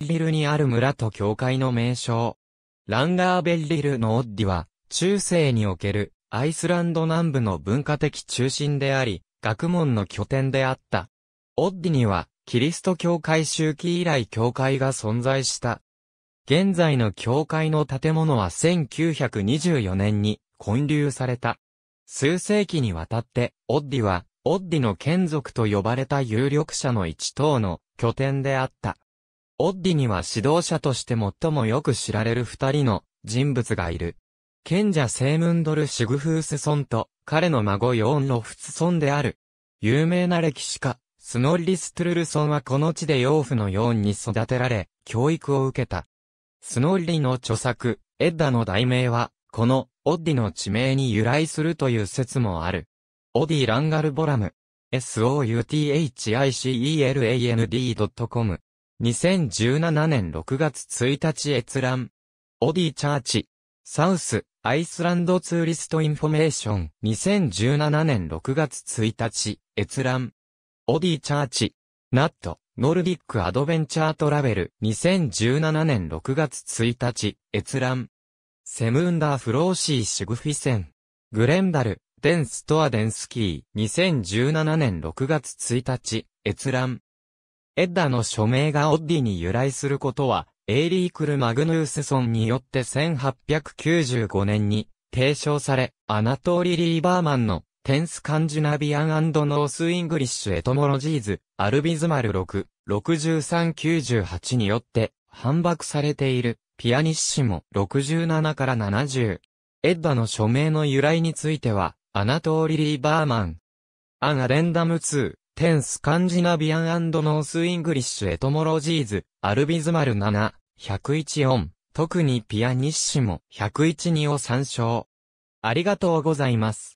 リルにある村と教会の名称。ランガーベッリルのオッディは、中世におけるアイスランド南部の文化的中心であり、学問の拠点であった。オッディには、キリスト教会周期以来教会が存在した。現在の教会の建物は1924年に建立された。数世紀にわたって、オッディは、オッディの眷属と呼ばれた有力者の一等の拠点であった。オッディには指導者として最もよく知られる二人の人物がいる。賢者セームンドル・シグフースソンと彼の孫ヨーン・ロフツソンである。有名な歴史家、スノーリ・ストゥルルソンはこの地で養父のヨーンに育てられ、教育を受けた。スノーリの著作、エッダの題名は、この、オッディの地名に由来するという説もある。オディ・ランガルボラム。southiceland.com 2017年6月1日閲覧。オディチャーチ。サウス、アイスランドツーリストインフォメーション。2017年6月1日、閲覧。オディチャーチ。ナット、ノルディックアドベンチャートラベル。2017年6月1日、閲覧。セムンダーフローシーシグフィセン。グレンダル、デンストアデンスキー。2017年6月1日、閲覧。エッダの署名がオッディに由来することは、エイリー・クル・マグヌーセソンによって1895年に提唱され、アナトーリ・リーバーマンのテンス・カンジナビアンノース・イングリッシュ・エトモロジーズ、アルビズマル6、6398によって反駁されているピアニッシモ67から70。エッダの署名の由来については、アナトーリ・リーバーマン、アン・アレンダム2、テンスカンジナビアンノースイングリッシュエトモロジーズ、アルビズマル7、101音、特にピアニッシモ、101 2を参照。ありがとうございます。